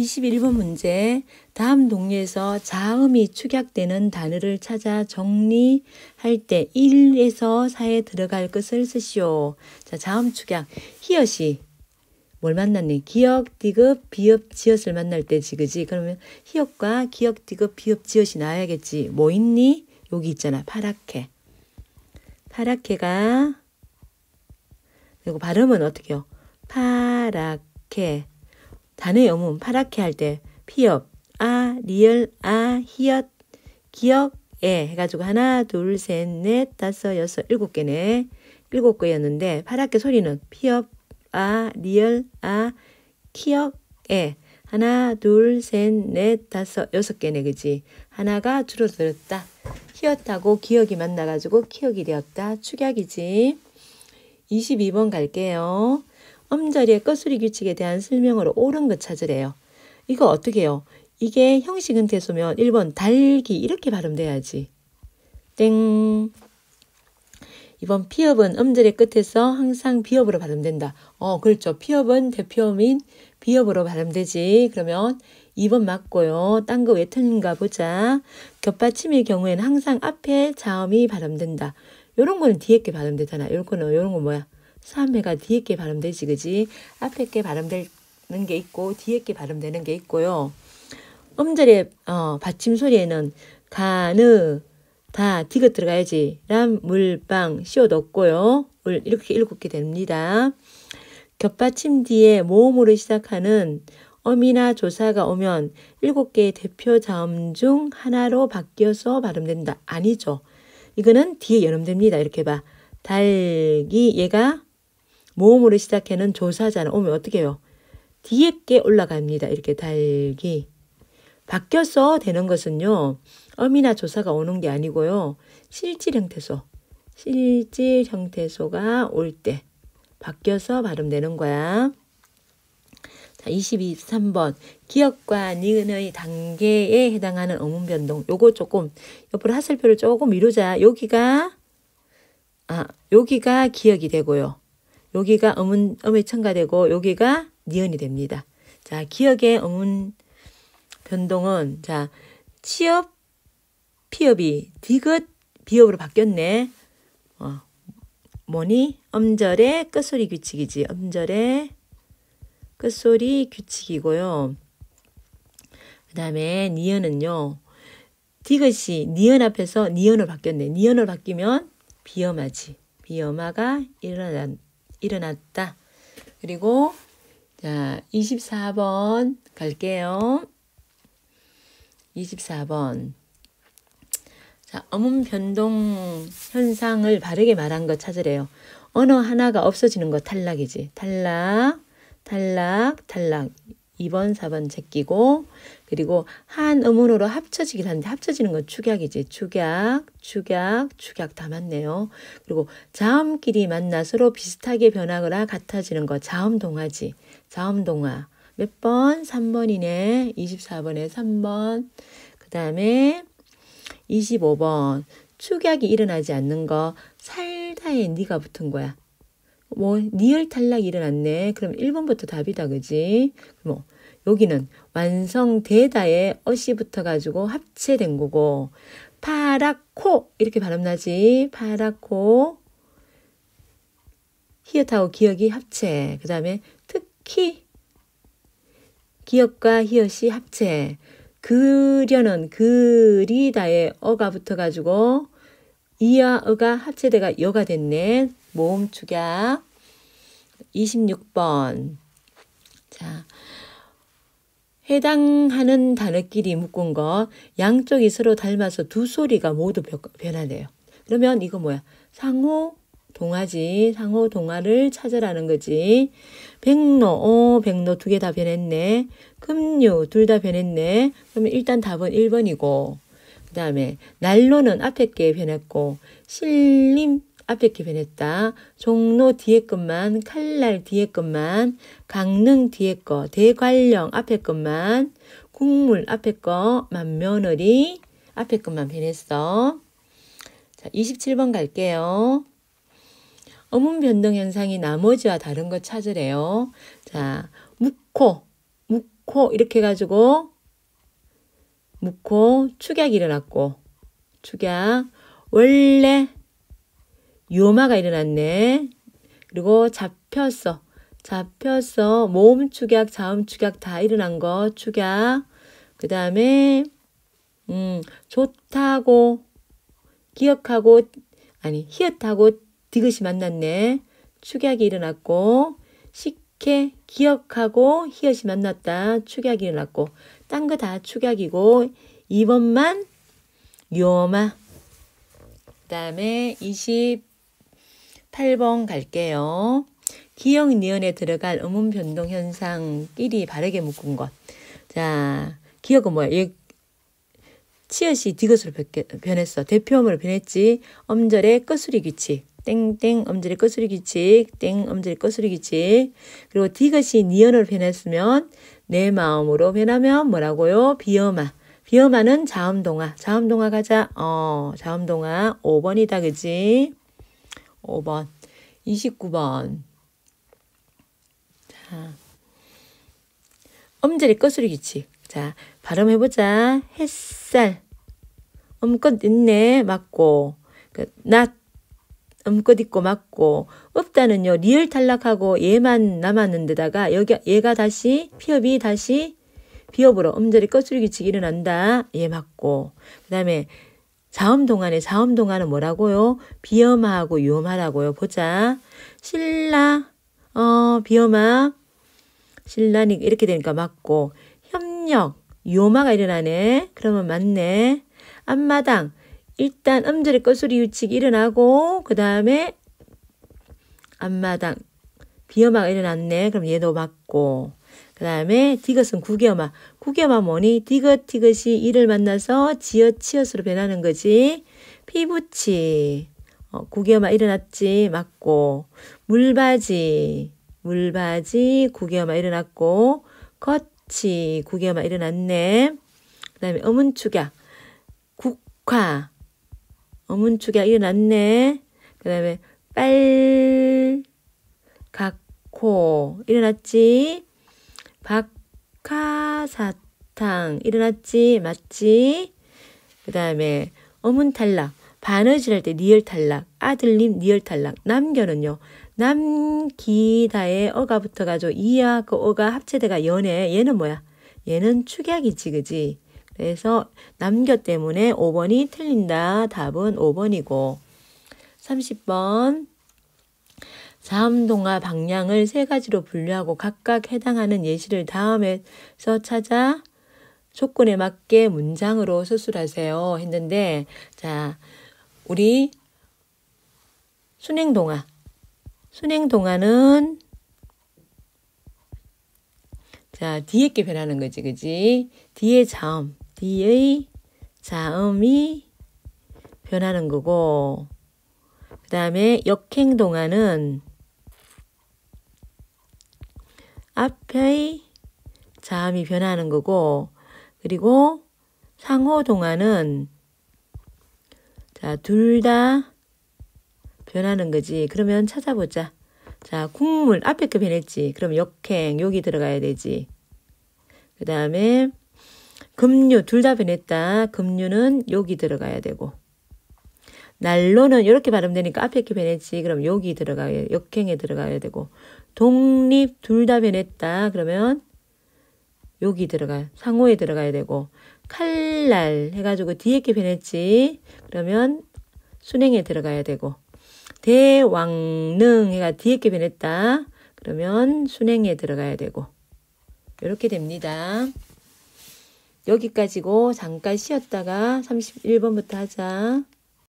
21번 문제 다음 동료에서 자음이 축약되는 단어를 찾아 정리할 때 1에서 4에 들어갈 것을 쓰시오. 자, 자음 축약. 히엇이 뭘 만났니? 기역, 디귿, 비읍, 지읒을 만날 때지, 그지? 그러면 히읗과 기역, 디귿, 비읍, 지읒이 나와야겠지. 뭐 있니? 여기 있잖아. 파랗게. 파랗게가 그리고 발음은 어떻게 요 파랗게. 단의 여문 파랗게 할 때 피업 아 리얼 아 히엇 기억 에 해가지고 하나 둘 셋 넷 다섯 여섯 일곱 개네 일곱 개였는데 파랗게 소리는 피업 아 리얼 아 키역 에 하나 둘 셋 넷 다섯 여섯 개네 그지 하나가 줄어들었다 히었하고 기억이 만나가지고 키역이 되었다 축약이지 22번 갈게요. 엄자리의 끝수리 규칙에 대한 설명으로 옳은 것 찾으래요. 이거 어떻게 해요? 이게 형식 은대소면 1번 달기 이렇게 발음돼야지. 땡. 이번 피업은 음절의 끝에서 항상 비업으로 발음된다. 어, 그렇죠. 피업은 대표음인 비업으로 발음되지. 그러면 2번 맞고요. 딴 거왜 틀린가 보자. 겹받침일 경우에는 항상 앞에 자음이 발음된다. 요런 거는 뒤에 게 발음되잖아. 요런 거는 요런 거 뭐야? 수한배가 뒤에 게 발음되지 그지? 앞에 게 발음되는 게 있고 뒤에 게 발음되는 게 있고요. 음절의 어, 받침 소리에는 가느 다 디귿 들어가야지 람 물방 시옷 없고요. 을 이렇게 일곱 개 됩니다. 겹받침 뒤에 모음으로 시작하는 어미나 조사가 오면 일곱 개의 대표 자음 중 하나로 바뀌어서 발음된다. 아니죠. 이거는 뒤에 연음됩니다. 이렇게 봐. 달기 얘가 모음으로 시작하는 조사자는 오면 어떻게 해요? 뒤에 게 올라갑니다. 이렇게 달기. 바뀌어서 되는 것은요. 어미나 조사가 오는 게 아니고요. 실질 형태소. 실질 형태소가 올 때 바뀌어서 발음되는 거야. 자, 23번 기억과 니은의 단계에 해당하는 어문 변동. 요거 조금 옆으로 하살표를 조금 미루자. 여기가 아, 여기가 기억이 되고요. 여기가 음은, 음에 첨가되고 여기가 니은이 됩니다. 자, 기억의 음운 변동은 자, 치업, 피업이 디귿, 비업으로 바뀌었네. 어, 뭐니? 음절의 끝소리 규칙이지. 음절의 끝소리 규칙이고요. 그 다음에 니은은요. 디귿이 니은 앞에서 니은으로 바뀌었네. 니은으로 바뀌면 비염하지. 비염화가 일어난, 일어났다. 그리고 자, 24번 갈게요. 24번. 자, 어문 변동 현상을 바르게 말한 것 찾으래요. 언어 하나가 없어지는 거 탈락이지. 탈락, 탈락, 탈락. 2번, 4번 제끼고 그리고 한 음운으로 합쳐지긴 하는데 합쳐지는 건 축약이지. 축약, 축약, 축약 다 맞네요. 그리고 자음끼리 만나 서로 비슷하게 변하거나 같아지는 거 자음 동화지. 자음 동화. 몇 번? 3번이네. 24번에 3번. 그 다음에 25번. 축약이 일어나지 않는 거 살다에 니가 붙은 거야. 뭐 니을 탈락 일어났네. 그럼 1번부터 답이다. 그지? 뭐 여기는 완성되다의 어시 붙어가지고 합체된 거고 파랗고 이렇게 발음나지. 파랗고 히읗하고 기억이 합체. 그 다음에 특히 기억과 히읗이 합체. 그려는 그리다의 어가 붙어가지고 이와 어가 합체돼가 여가 됐네. 모음 축약. 26번. 자, 해당하는 단어끼리 묶은 거 양쪽이 서로 닮아서 두 소리가 모두 변하네요. 그러면 이거 뭐야? 상호 동화지. 상호 동화를 찾으라는 거지. 백로, 어, 백로 두 개 다 변했네. 금류, 둘다 변했네. 그러면 일단 답은 1번이고. 그 다음에 난로는 앞에 게 변했고, 실림, 앞에 게 변했다. 종로 뒤에 것만, 칼날 뒤에 것만, 강릉 뒤에 거, 대관령 앞에 것만, 국물 앞에 거, 만며느리 앞에 것만 변했어. 자, 27번 갈게요. 어문 변동 현상이 나머지와 다른 것 찾으래요. 자, 묵코, 묵코 이렇게 해가지고 묵고 축약이 일어났고 축약 원래 요마가 일어났네. 그리고 잡혔어. 잡혔어. 모음 축약, 자음 축약 다 일어난 거. 축약. 그 다음에 음, 좋다고 기억하고 아니 히읗하고 디귿이 만났네. 축약이 일어났고 식혜 기억하고 히읗이 만났다. 축약이 일어났고 딴 거 다 축약이고 2번만 요마 그 다음에 20 8번 갈게요. 기역 니언에 들어갈 음음 변동 현상끼리 바르게 묶은 것. 자, 기역은 뭐야? 이 치읓이 디귿으로 변했어. 대표음으로 변했지. 엄절의 끝수리 규칙. 땡땡 엄절의 끝수리 규칙. 땡 엄절의 끝수리 규칙. 그리고 디귿이 니언으로 변했으면 내 마음으로 변하면 뭐라고요? 비어마. 비어마는 자음동화. 자음동화 가자. 어, 자음동화 5번이다. 그지? 5번, 29번. 자, 엄절이 거스리 규칙. 자, 발음해보자. 햇살. 엄껏 있네. 맞고. 그, 낮. 엄껏 있고 맞고. 없다는요. 리얼 탈락하고 얘만 남았는데다가 여기 얘가 다시 피업이 다시 비업으로 엄절이 거스리 규칙이 일어난다. 얘 맞고. 그 다음에 자음동안에 자음동안은 뭐라고요? 비염하고 요험하라고요 보자. 신라, 어, 비염아. 신라니 이렇게 되니까 맞고. 협력, 요마가 일어나네. 그러면 맞네. 앞마당, 일단 음절의 거수리 유칙이 일어나고, 그 다음에 앞마당, 비염화가 일어났네. 그럼 얘도 맞고. 그 다음에 디귿은 구겸아. 구겸아 뭐니? 디귿 디귿이 이를 만나서 지읒 치읒으로 변하는 거지. 피부치. 어, 구겸아 일어났지. 맞고. 물바지. 물바지. 구겸아 일어났고. 겉치. 구겸아 일어났네. 그 다음에 어문축약. 국화. 어문축약 일어났네. 그 다음에 빨. 각코. 일어났지. 박하사탕 일어났지 맞지? 그 다음에 어문 탈락 바느질 할 때 니을 탈락 아들님 니을 탈락 남겨는요 남기다의 어가 붙어가지고 이와 그 어가 합체돼가 연애 얘는 뭐야? 얘는 축약이지 그지? 그래서 남겨 때문에 5번이 틀린다. 답은 5번이고 30번 자음동화 방향을 세 가지로 분류하고 각각 해당하는 예시를 다음에서 찾아 조건에 맞게 문장으로 수술하세요 했는데 자 우리 순행 동화 순행 동화는 자 뒤에 게 변하는 거지 그지 뒤에 자음 뒤의 자음이 변하는 거고 그 다음에 역행 동화는 앞의 자음이 변하는 거고 그리고 상호 동화는 자, 둘 다 변하는 거지. 그러면 찾아보자. 자, 국물 앞에 거 변했지. 그럼 역행 여기 들어가야 되지. 그 다음에 급류 둘 다 변했다. 급류는 여기 들어가야 되고. 날로는 이렇게 발음되니까 앞에 이렇게 변했지. 그럼 여기 들어가야 역행에 들어가야 되고 독립 둘 다 변했다. 그러면 여기 들어가 상호에 들어가야 되고 칼날 해가지고 뒤에 이렇게 변했지. 그러면 순행에 들어가야 되고 대왕릉 해가 뒤에 이렇게 변했다. 그러면 순행에 들어가야 되고 이렇게 됩니다. 여기까지고 잠깐 쉬었다가 31번부터 하자.